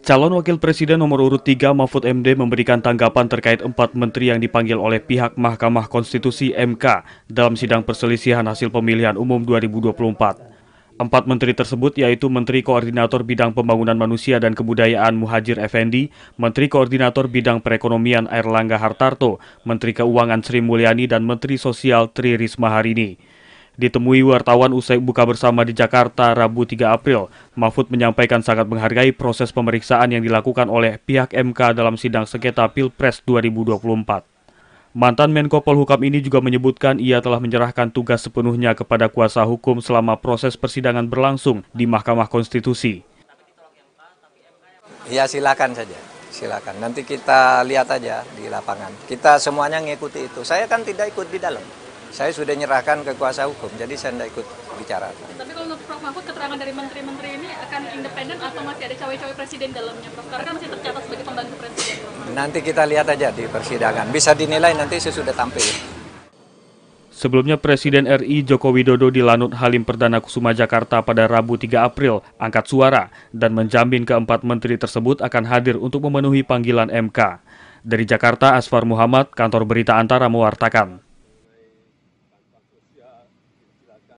Calon Wakil Presiden nomor urut 3 Mahfud MD memberikan tanggapan terkait empat menteri yang dipanggil oleh pihak Mahkamah Konstitusi MK dalam sidang perselisihan hasil pemilihan umum 2024. Empat menteri tersebut yaitu Menteri Koordinator Bidang Pembangunan Manusia dan Kebudayaan Muhajir Effendi, Menteri Koordinator Bidang Perekonomian Erlangga Hartarto, Menteri Keuangan Sri Mulyani, dan Menteri Sosial Tri Risma Harini. Ditemui wartawan usai buka bersama di Jakarta Rabu 3 April, Mahfud menyampaikan sangat menghargai proses pemeriksaan yang dilakukan oleh pihak MK dalam sidang sengketa Pilpres 2024. Mantan Menko Polhukam ini juga menyebutkan ia telah menyerahkan tugas sepenuhnya kepada kuasa hukum selama proses persidangan berlangsung di Mahkamah Konstitusi. Ya silakan saja, silakan. Nanti kita lihat aja di lapangan. Kita semuanya ngikuti itu. Saya kan tidak ikut di dalam saya sudah nyerahkan ke kuasa hukum, jadi saya tidak ikut bicara. Tapi kalau menurut Prof Mahfud, keterangan dari menteri-menteri ini akan independen atau masih ada cawe-cawe presiden dalamnya, Prof? Karena kan masih tercatat sebagai pembantu presiden. Nanti kita lihat aja di persidangan. Bisa dinilai nanti sesudah tampil. Sebelumnya Presiden RI Joko Widodo di Lanut Halim Perdana Kusuma Jakarta pada Rabu 3 April angkat suara dan menjamin keempat menteri tersebut akan hadir untuk memenuhi panggilan MK. Dari Jakarta, Asfar Muhammad, Kantor Berita Antara mewartakan.